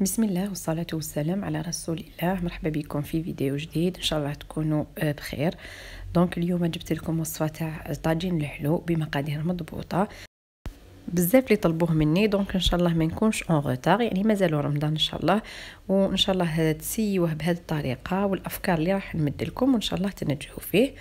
بسم الله والصلاة والسلام على رسول الله مرحبا بكم في فيديو جديد ان شاء الله تكونوا آه، بخير دونك اليوم جبت لكم وصفة تاع طاجين الحلو بمقادير مضبوطة بزاف اللي طلبوه مني دونك ان شاء الله ما نكونش اون غوتار يعني مازالو رمضان ان شاء الله وان شاء الله تسيوه بهذه الطريقه والافكار اللي راح نمد لكم وان شاء الله تنجحوا فيه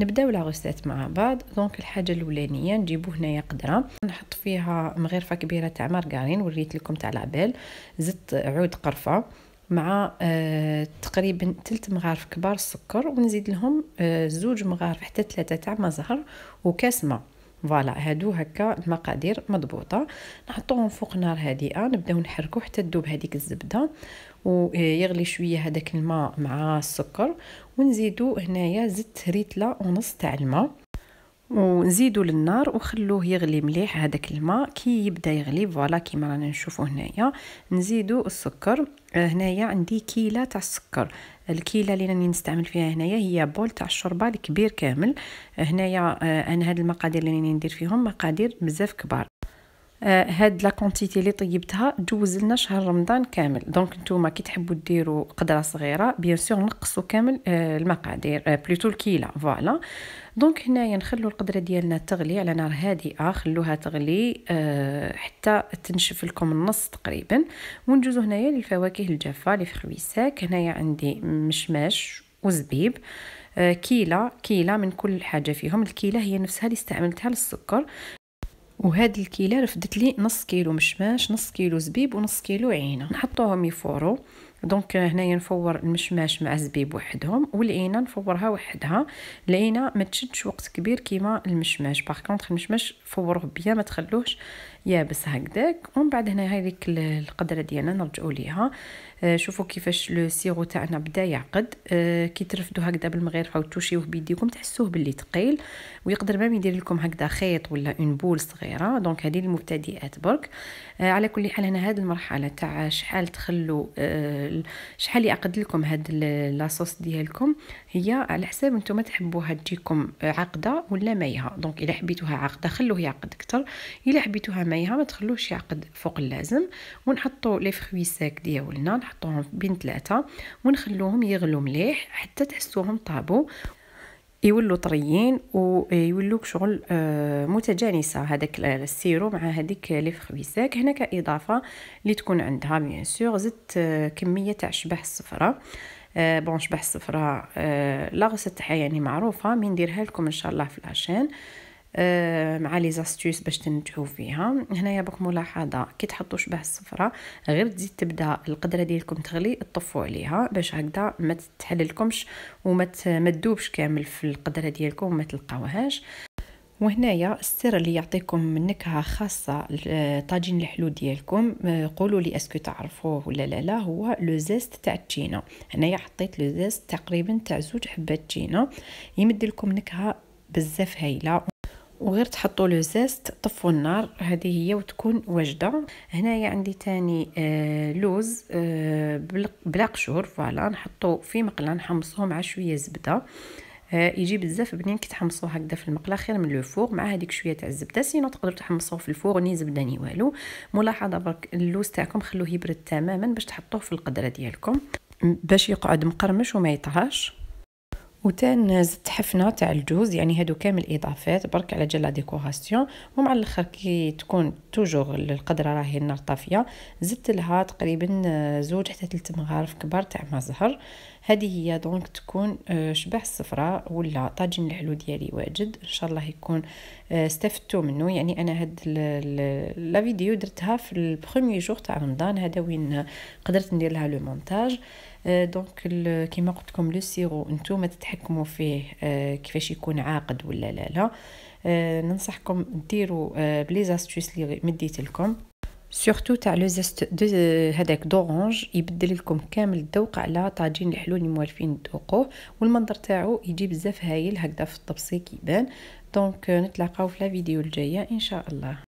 نبداو لا غوسيت مع بعض دونك الحاجه الاولانيه نجيبو هنايا قدره نحط فيها مغرفه كبيره تاع مارغرين وريت لكم تاع لابيل زدت عود قرفه مع آه تقريبا ثلث مغارف كبار السكر ونزيد لهم آه زوج مغارف حتى ثلاثه تاع مزهر وكاس ما فوالا هادو هكا المقادير مضبوطه نحطوهم فوق نار هادئه آه، نبداو نحركو حتى تذوب هذيك الزبده ويغلي آه، شويه هذاك الماء مع السكر ونزيدو هنايا زيت ريتلا ونص تاع الماء ونزيدو للنار وخلوه يغلي مليح هذاك الماء كي يبدا يغلي فوالا كيما رانا نشوفو هنايا نزيدو السكر آه، هنايا عندي كيله تاع السكر الكيله اللي راني نستعمل فيها هنايا هي بول تاع الشوربه الكبير كامل آه، هنايا آه، انا هاد المقادير اللي راني ندير فيهم مقادير بزاف كبار آه، هاد لا كونتيتي اللي طيبتها دوز لنا شهر رمضان كامل دونك نتوما كي تحبوا ديروا قدره صغيره بيان سور نقصوا كامل آه، المقادير بلوتو الكيله فوالا دونك هنايا نخلو القدره ديالنا تغلي على نار هادئه خلوها تغلي أه حتى تنشف لكم النص تقريبا وندوزو هنايا للفواكه الجافه لي ساك هنايا عندي مشماش وزبيب أه كيله كيله من كل حاجه فيهم الكيله هي نفسها اللي استعملتها للسكر وهاد الكيله رفدت لي نص كيلو مشماش نص كيلو زبيب ونص كيلو عينه نحطوهم يفوروا دونك هنايا نفور المشماش مع الزبيب وحدهم والعينه نفورها وحدها العينه ما تشدش وقت كبير كيما المشماش باغ كونطخ المشماش فوروه بيا ما تخلوهش يابس هكداك ومن بعد هنا هذيك القدره ديالنا نرجعو ليها شوفو آه، شوفوا كيفاش لو سيرو تاعنا بدا يعقد آه، كي ترفدو هكذا بالمغرفه وتوشيوه بيديكم تحسوه باللي تقيل ويقدر ما يدير لكم هكذا خيط ولا اون بول صغير صغيره دونك هذه المبتدئات برك آه على كل حال هنا هذه المرحله تاع شحال تخلو آه شحال يعقد لكم هاد لاصوص ديالكم هي على حساب نتوما تحبوها تجيكم عقده ولا مايها دونك الا حبيتوها عقده خلوه يعقد اكثر الا حبيتوها مايها ما تخلوش يعقد فوق اللازم ونحطوا لي فروي ساك ديالنا نحطوهم بين ثلاثه ونخلوهم يغلو مليح حتى تحسوهم طابو يولوا طريين ويولوك آه، شغل آه، متجانسه هذاك السيرو مع هذيك لي فخويساك هنا كاضافه اللي تكون عندها بيان سور زدت كميه تاع شبح الصفراء آه، بون شبح الصفراء لا تاعها يعني معروفه من نديرها لكم ان شاء الله في لاشين آه، مع لي زاستوس باش تنجحوا فيها هنايا باك ملاحظه كي تحطوا شبه الصفرة غير تزيد تبدا القدره ديالكم تغلي تطفوا عليها باش هكذا ما تحللكمش وما تذوبش كامل في القدره ديالكم وما تلقاوهاش وهنايا السر اللي يعطيكم نكهه خاصه آه، طاجين الحلو ديالكم آه، قولوا لي اسكو تعرفوه ولا لا لا هو لو زيست تاع التشينا هنايا حطيت لو زيست تقريبا تاع زوج حبات تشينا يمد لكم نكهه بزاف هايله وغير تحطوا لو زيست طفوا النار هذه هي وتكون واجده هنايا عندي تاني آه لوز آه بلا قشور فوالا نحطو في مقله نحمصوه مع شويه زبده آه يجي بزاف بنين كي تحمصوه هكذا في المقله خير من لو فوغ مع هذيك شويه تاع الزبده سينو تقدروا تحمصوه في الفوغ ني زبده ني والو ملاحظه برك اللوز تاعكم خلوه يبرد تماما باش تحطوه في القدره ديالكم باش يقعد مقرمش وما يطهاش وتان زدت حفنه تاع الجوز يعني هادو كامل اضافات برك على جال ديكوراسيون ومع الاخر كي تكون توجور القدره راهي النار طافيه زدت لها تقريبا زوج حتى تلت مغارف كبار تاع مزهر هذه هي دونك تكون آه، شبع الصفراء ولا طاجين الحلو ديالي واجد ان شاء الله يكون آه، استفدتوا منه يعني انا هاد لا فيديو درتها في البرومي جور تاع رمضان هذا وين قدرت ندير لها لو مونتاج آه، دونك كيما قلت لكم لو سيرو نتوما تتحكموا فيه كيفاش يكون عاقد ولا لا لا ننصحكم ديروا بليزاستوس اللي مديت لكم سورتو تاع لو زيست هذاك دورونج يبدل لكم كامل الذوق على طاجين الحلو اللي موالفين تذوقوه والمنظر تاعو يجي بزاف هايل هكذا في الطبسي كيبان دونك نتلاقاو في لا فيديو الجايه ان شاء الله